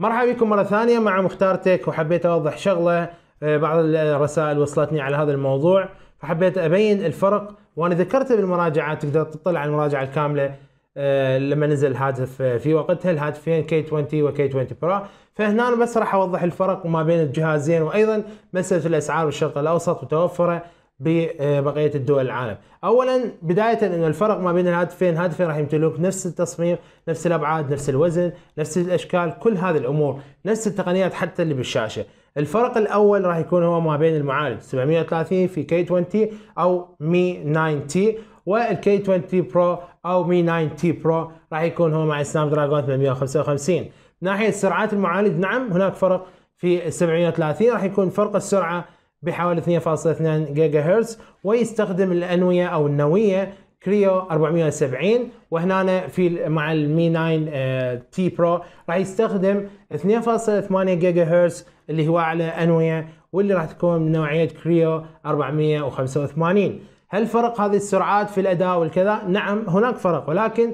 مرحبا بكم مرة ثانية مع مختار تيك وحبيت أوضح شغلة آه، بعض الرسائل وصلتني على هذا الموضوع فحبيت أبين الفرق وأنا ذكرته بالمراجعة تقدر تطلع على المراجعة الكاملة آه، لما نزل الهاتف آه، في وقتها الهاتفين كي 20 وكي 20 برو فهنا بس راح أوضح الفرق ما بين الجهازين وأيضا مسألة الأسعار بالشرق الأوسط وتوفره ببقيه الدول العالم اولا بدايه انه الفرق ما بين الهاتفين هاتفين راح يمتلك نفس التصميم نفس الابعاد نفس الوزن نفس الاشكال كل هذه الامور نفس التقنيات حتى اللي بالشاشه الفرق الاول راح يكون هو ما بين المعالج 730 في كي 20 او مي 9 تي والكي 20 برو او مي 9 تي برو راح يكون هو مع سناب دراجون 855 من ناحيه سرعات المعالج نعم هناك فرق في 730 راح يكون فرق السرعه بحوالي 2.2 جيجا هرتز ويستخدم الانويه او النويه كريو 470 وهنا في مع المي 9 تي برو راح يستخدم 2.8 جيجا هرتز اللي هو على انويه واللي راح تكون من نوعيه كريو 485 هل فرق هذه السرعات في الاداء والكذا؟ نعم هناك فرق ولكن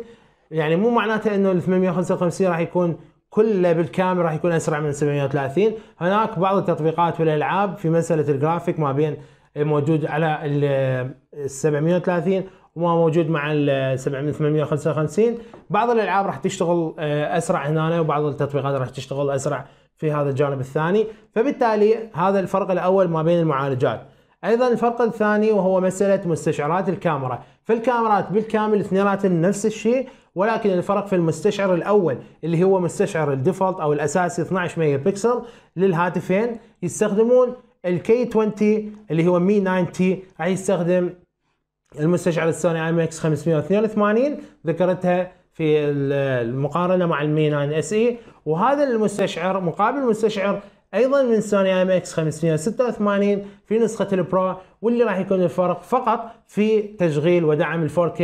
يعني مو معناته انه ال 855 راح يكون كله بالكامل راح يكون اسرع من 730 هناك بعض التطبيقات والالعاب في مساله الجرافيك ما بين موجود على ال 730 وما موجود مع ال 855 بعض الالعاب راح تشتغل آه، اسرع هنا وبعض التطبيقات راح تشتغل اسرع في هذا الجانب الثاني فبالتالي هذا الفرق الاول ما بين المعالجات ايضا الفرق الثاني وهو مساله مستشعرات الكاميرا فالكاميرات بالكامل اثنيناتهم نفس الشيء ولكن الفرق في المستشعر الاول اللي هو مستشعر الديفولت او الاساسي 12 ميجا بكسل للهاتفين يستخدمون الكي 20 اللي هو مي 90 راح يستخدم المستشعر السوني اي اكس 582 ذكرتها في المقارنه مع المي 9 اس اي وهذا المستشعر مقابل مستشعر ايضا من سوني ام اكس 586 في نسخه البرو واللي راح يكون الفرق فقط في تشغيل ودعم ال 4K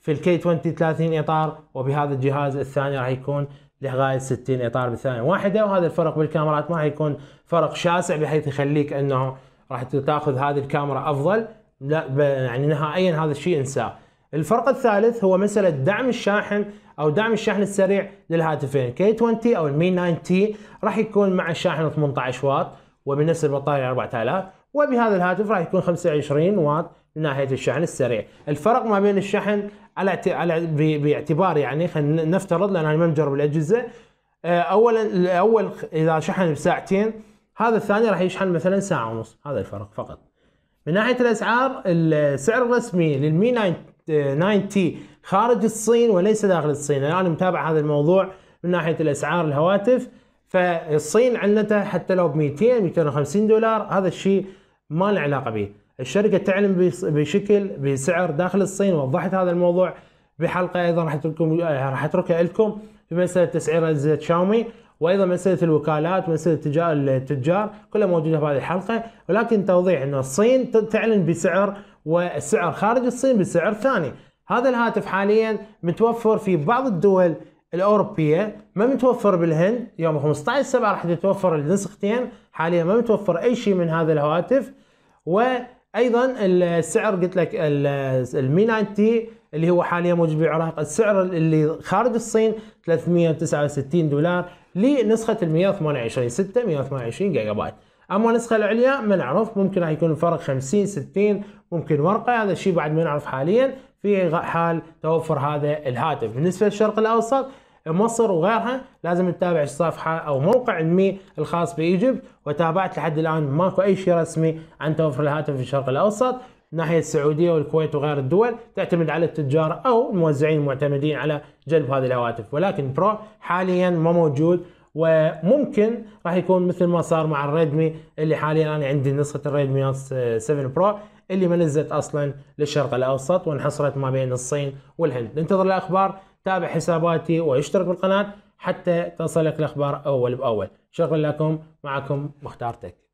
في الكي 20 30 اطار وبهذا الجهاز الثاني راح يكون لغايه 60 اطار بالثانيه واحده وهذا الفرق بالكاميرات ما راح يكون فرق شاسع بحيث يخليك انه راح تاخذ هذه الكاميرا افضل لا يعني نهائيا هذا الشيء انساه الفرق الثالث هو مسألة دعم الشاحن أو دعم الشحن السريع للهاتفين K20 أو المي 9 تي راح يكون مع الشاحن 18 واط وبنفس البطارية 4000 وبهذا الهاتف راح يكون 25 واط من ناحية الشحن السريع الفرق ما بين الشحن على على باعتبار يعني خلينا نفترض لأن أنا ما مجرب الأجهزة آه، أولا الأول إذا شحن بساعتين هذا الثاني راح يشحن مثلا ساعة ونص هذا الفرق فقط من ناحية الأسعار السعر الرسمي للمي 9 90 تي خارج الصين وليس داخل الصين الان يعني متابع هذا الموضوع من ناحيه الاسعار الهواتف فالصين علنتها حتى لو ب 200 250 دولار هذا الشيء ما له علاقه به الشركه تعلن بشكل بسعر داخل الصين وضحت هذا الموضوع بحلقه ايضا راح اترككم آه، راح اتركها لكم في مساله تسعير اجهزه شاومي وايضا مساله الوكالات مساله التجار كلها موجوده في هذه الحلقه ولكن توضيح انه الصين تعلن بسعر والسعر خارج الصين بسعر ثاني هذا الهاتف حاليا متوفر في بعض الدول الاوروبيه ما متوفر بالهند يوم 15 7 راح تتوفر النسختين حاليا ما متوفر اي شيء من هذا الهواتف وايضا السعر قلت لك المي 90 اللي هو حاليا موجود بالعراق السعر اللي خارج الصين 369 دولار لنسخه ال 128 6 128 جيجا بايت اما النسخه العليا ما نعرف ممكن راح يكون الفرق 50 60 ممكن ورقه هذا الشيء بعد ما نعرف حاليا في حال توفر هذا الهاتف بالنسبه للشرق الاوسط مصر وغيرها لازم تتابع الصفحه او موقع المي الخاص بايجيبت وتابعت لحد الان ماكو اي شيء رسمي عن توفر الهاتف في الشرق الاوسط من ناحيه السعوديه والكويت وغير الدول تعتمد على التجار او الموزعين المعتمدين على جلب هذه الهواتف ولكن برو حاليا ما موجود وممكن راح يكون مثل ما صار مع الريدمي اللي حاليا انا عندي نسخه الريدمي 7 آه، برو اللي ما نزلت اصلا للشرق الاوسط وانحصرت ما بين الصين والهند انتظر الاخبار تابع حساباتي واشترك بالقناه حتى تصلك الاخبار اول باول شكرا لكم معكم مختارتك